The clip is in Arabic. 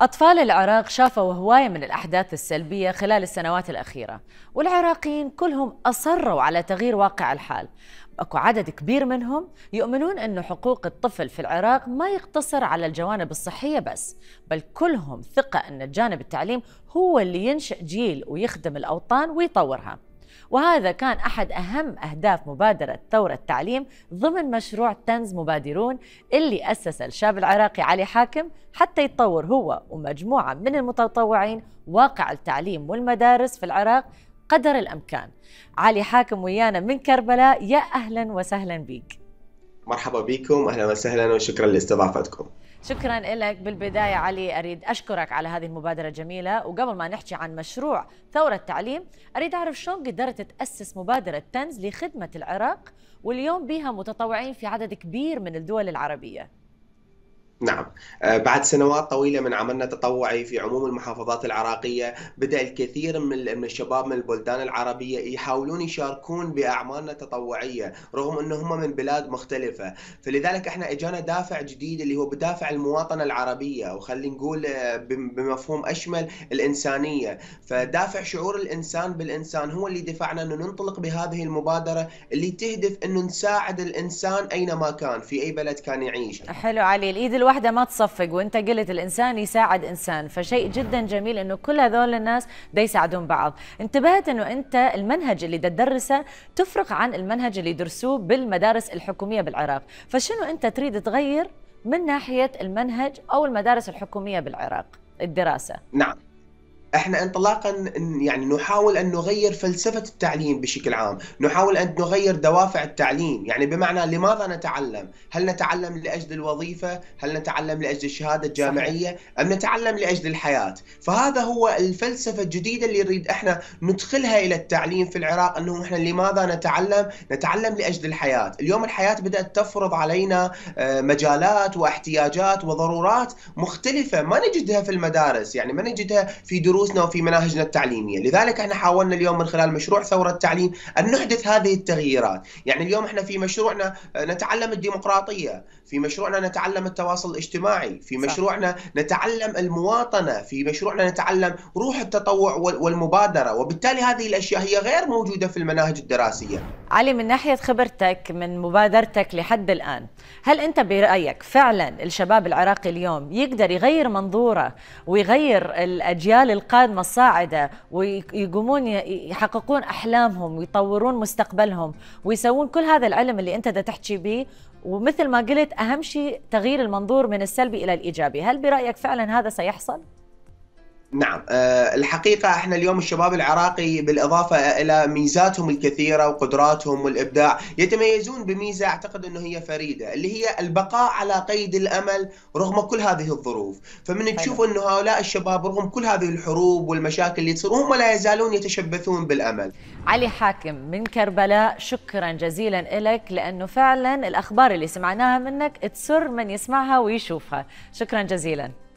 أطفال العراق شافوا هواية من الأحداث السلبية خلال السنوات الأخيرة والعراقيين كلهم أصروا على تغيير واقع الحال أكو عدد كبير منهم يؤمنون أن حقوق الطفل في العراق ما يقتصر على الجوانب الصحية بس بل كلهم ثقة أن الجانب التعليم هو اللي ينشئ جيل ويخدم الأوطان ويطورها وهذا كان أحد أهم أهداف مبادرة ثورة التعليم ضمن مشروع تنز مبادرون اللي أسس الشاب العراقي علي حاكم حتى يتطور هو ومجموعة من المتطوعين واقع التعليم والمدارس في العراق قدر الأمكان علي حاكم ويانا من كربلاء يا أهلا وسهلا بيك مرحبا بكم اهلا وسهلا وشكرا لاستضافتكم شكرا لك بالبداية علي أريد أشكرك على هذه المبادرة الجميلة وقبل ما نحكي عن مشروع ثورة التعليم أريد أعرف شلون قدرت تأسس مبادرة تنز لخدمة العراق واليوم بها متطوعين في عدد كبير من الدول العربية نعم آه، بعد سنوات طويلة من عملنا تطوعي في عموم المحافظات العراقية بدأ الكثير من الشباب من البلدان العربية يحاولون يشاركون بأعمالنا التطوعية رغم أنهم من بلاد مختلفة فلذلك احنا اجانا دافع جديد اللي هو بدافع المواطنة العربية وخلينا نقول آه، بمفهوم أشمل الإنسانية فدافع شعور الإنسان بالإنسان هو اللي دفعنا أنه ننطلق بهذه المبادرة اللي تهدف أنه نساعد الإنسان أينما كان في أي بلد كان يعيش حلو علي الإيد الو... واحدة ما تصفق وانت قلت الإنسان يساعد إنسان فشيء جدا جميل أنه كل هذول الناس دا يساعدون بعض انتبهت أنه أنت المنهج اللي دا تدرسه تفرق عن المنهج اللي يدرسوه بالمدارس الحكومية بالعراق فشنو أنت تريد تغير من ناحية المنهج أو المدارس الحكومية بالعراق الدراسة نعم احنا انطلاقا يعني نحاول ان نغير فلسفه التعليم بشكل عام، نحاول ان نغير دوافع التعليم، يعني بمعنى لماذا نتعلم؟ هل نتعلم لاجل الوظيفه؟ هل نتعلم لاجل الشهاده الجامعيه؟ ام نتعلم لاجل الحياه؟ فهذا هو الفلسفه الجديده اللي نريد احنا ندخلها الى التعليم في العراق انه احنا لماذا نتعلم؟ نتعلم لاجل الحياه، اليوم الحياه بدات تفرض علينا آه، مجالات واحتياجات وضرورات مختلفه ما نجدها في المدارس، يعني ما نجدها في دروس دروسنا وفي مناهجنا التعليميه، لذلك احنا حاولنا اليوم من خلال مشروع ثوره التعليم ان نحدث هذه التغييرات، يعني اليوم احنا في مشروعنا آه، نتعلم الديمقراطيه، في مشروعنا نتعلم التواصل الاجتماعي، في مشروعنا نتعلم المواطنه، في مشروعنا نتعلم روح التطوع والمبادره، وبالتالي هذه الاشياء هي غير موجوده في المناهج الدراسيه. علي من ناحية خبرتك من مبادرتك لحد الآن هل أنت برأيك فعلا الشباب العراقي اليوم يقدر يغير منظوره ويغير الأجيال القادمة الصاعدة ويقومون يحققون أحلامهم ويطورون مستقبلهم ويسوون كل هذا العلم اللي أنت دا تحكي به ومثل ما قلت أهم شيء تغيير المنظور من السلبي إلى الإيجابي هل برأيك فعلا هذا سيحصل؟ نعم آه، الحقيقة احنا اليوم الشباب العراقي بالإضافة إلى ميزاتهم الكثيرة وقدراتهم والإبداع يتميزون بميزة أعتقد أنه هي فريدة اللي هي البقاء على قيد الأمل رغم كل هذه الظروف فمن تشوف أنه هؤلاء الشباب رغم كل هذه الحروب والمشاكل اللي تصير هم لا يزالون يتشبثون بالأمل علي حاكم من كربلاء شكرا جزيلا لك لأنه فعلا الأخبار اللي سمعناها منك تسر من يسمعها ويشوفها شكرا جزيلا